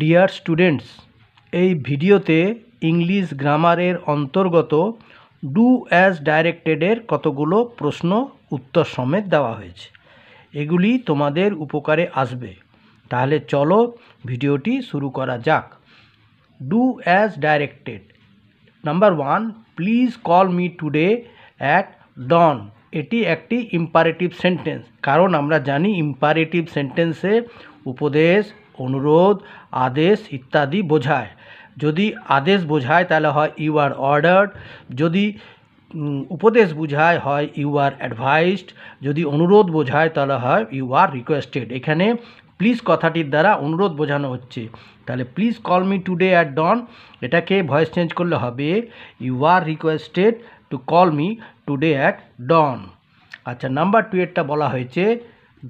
Dear students এই ভিডিওতে English গ্রামারের অন্তর্গত ডু অ্যাজ ডাইরেক্টেডের কতগুলো প্রশ্ন উত্তর সমেত দেওয়া হয়েছে এগুলি তোমাদের উপকারে আসবে তাহলে চলো ভিডিওটি শুরু করা যাক do as directed number one please call me today at dawn এটি একটি ইম্পারেটিভ সেন্টেন্স কারণ আমরা জানি ইম্পারেটিভ সেন্টেন্সে উপদেশ অনুরোধ আদেশ ইত্যাদি বোঝায় যদি আদেশ বোঝায় তাহলে হয় ইউ আর অর্ডার্ড যদি উপদেশ বোঝায় হয় ইউ আর অ্যাডভাইসড যদি অনুরোধ বোঝায় তাহলে হয় ইউ আর রিকোয়েস্টেড এখানে প্লিজ কথাটির দ্বারা অনুরোধ বোঝানো হচ্ছে তাহলে please call me today at dawn এটাকে ভয়েস চেঞ্জ করলে হবে you are requested to call me today at dawn আচ্ছা নাম্বার টু এরটা বলা হয়েছে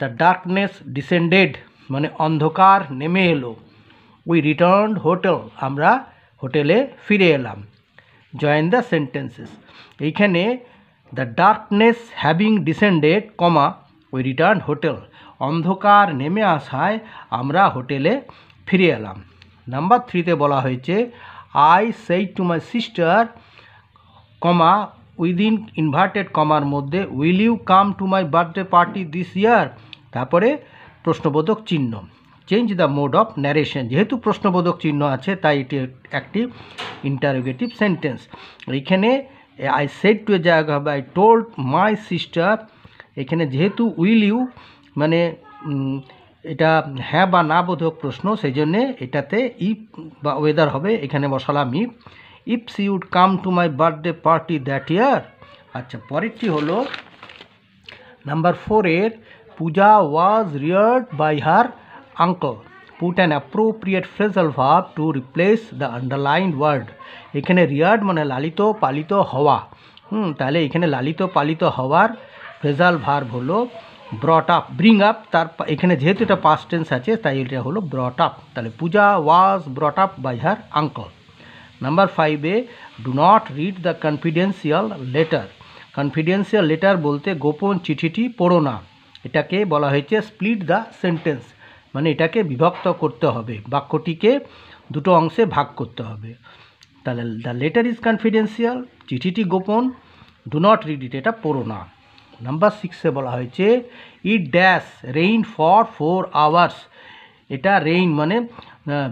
দ্য ডার্কনেস ডিসেন্ডেড মানে অন্ধকার নেমে এলো উই রিটার্ন হোটেল আমরা হোটেলে ফিরে এলাম জয়েন দ্য সেন্টেন্সেস এইখানে the darkness having descended comma we return hotel অন্ধকার নেমে আসায় আমরা হোটেলে ফিরে এলাম নাম্বার থ্রিতে বলা হয়েছে I say to my sister comma within inverted কমার মধ্যে will you come to my birthday party this year তারপরে প্রশ্নবোধক চিহ্ন change the mode of narration যেহেতু প্রশ্নবোধক চিহ্ন আছে তাই এটি একটি ইন্টারোগেটিভ সেন্টেন্স এখানে আই সেড টু এ জায়গা হবে আই টোল্ড মাই সিস্টার এখানে যেহেতু উইল ইউ মানে এটা হ্যাঁ বা না বোধক প্রশ্ন সেই জন্যে এটাতে ইফ বা ওয়েদার হবে এখানে বসালাম if if she would come to my birthday party that year আচ্ছা পরেরটি হলো নাম্বার ফোরের Pooja was reared by her uncle. Put an appropriate phrasal verb to replace the underlined word. এখানে রিয়ার্ড মানে লালিত পালিত হওয়া হুম তাহলে এখানে লালিত পালিত হওয়ার ফ্রেজাল ভার্ব হলো ব্রট আপ ব্রিং আপ তার এখানে যেহেতু এটা পাস্ট আছে তাই এটা হলো ব্রট আপ তাহলে Puja was brought up by her uncle number ফাইভে do not read the confidential letter confidential letter বলতে গোপন চিঠিটি পড়ো না এটাকে বলা হয়েছে স্প্লিট দ্য সেন্টেন্স মানে এটাকে বিভক্ত করতে হবে বাক্যটিকে দুটো অংশে ভাগ করতে হবে তাহলে দ্য লেটার ইজ কনফিডেন্সিয়াল চিঠিটি গোপন ডু নট রিড ইট এটা পড়ো না নাম্বার সিক্সে বলা হয়েছে it dash rain for four hours এটা রেইন মানে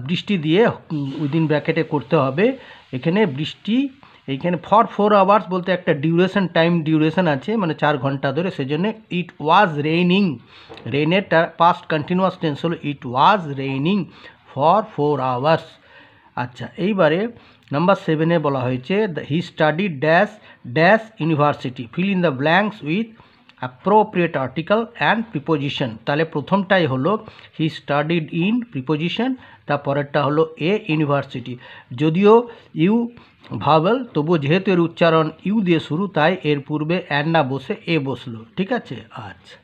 বৃষ্টি দিয়ে উইদিন ব্র্যাকেটে করতে হবে এখানে বৃষ্টি এইখানে ফর ফোর আওয়ার্স বলতে একটা ডিউরেশন টাইম ডিউরেশন আছে মানে চার ঘন্টা ধরে সেজন্য ইট ওয়াজ রেইনিং রেইনের পাস্ট কন্টিনিউয়াস টেন্স হলো it was raining for four hours আচ্ছা এইবারে নাম্বার সেভেনে বলা হয়েছে he study dash dash university fill in the blanks with appropriate article and preposition তাহলে প্রথমটাই হলো হি স্টাডিড ইন প্রিপোজিশন তারপরেরটা হলো এ ইউনিভার্সিটি যদিও ইউ ভাবল তবুও যেহেতু এর উচ্চারণ ইউ দিয়ে শুরু তাই এর পূর্বে অ্যান্না না বসে এ বসলো ঠিক আছে আচ্ছা